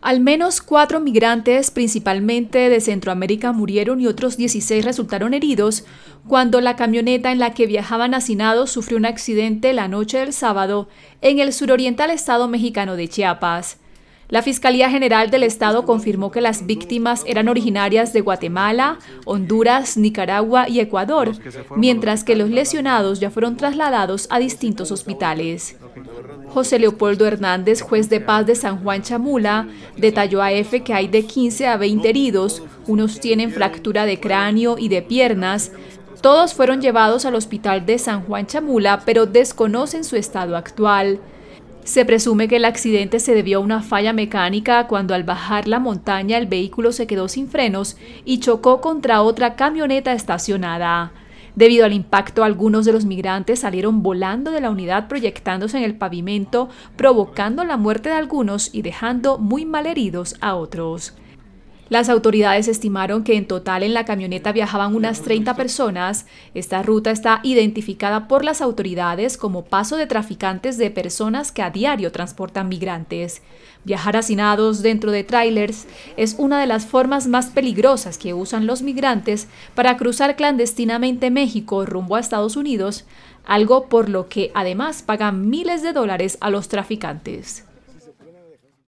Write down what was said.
Al menos cuatro migrantes, principalmente de Centroamérica, murieron y otros 16 resultaron heridos cuando la camioneta en la que viajaban hacinados sufrió un accidente la noche del sábado en el suroriental estado mexicano de Chiapas. La Fiscalía General del Estado confirmó que las víctimas eran originarias de Guatemala, Honduras, Nicaragua y Ecuador, mientras que los lesionados ya fueron trasladados a distintos hospitales. José Leopoldo Hernández, juez de paz de San Juan Chamula, detalló a EFE que hay de 15 a 20 heridos, unos tienen fractura de cráneo y de piernas, todos fueron llevados al hospital de San Juan Chamula, pero desconocen su estado actual. Se presume que el accidente se debió a una falla mecánica cuando al bajar la montaña el vehículo se quedó sin frenos y chocó contra otra camioneta estacionada. Debido al impacto, algunos de los migrantes salieron volando de la unidad proyectándose en el pavimento, provocando la muerte de algunos y dejando muy mal heridos a otros. Las autoridades estimaron que en total en la camioneta viajaban unas 30 personas. Esta ruta está identificada por las autoridades como paso de traficantes de personas que a diario transportan migrantes. Viajar hacinados dentro de trailers es una de las formas más peligrosas que usan los migrantes para cruzar clandestinamente México rumbo a Estados Unidos, algo por lo que además pagan miles de dólares a los traficantes.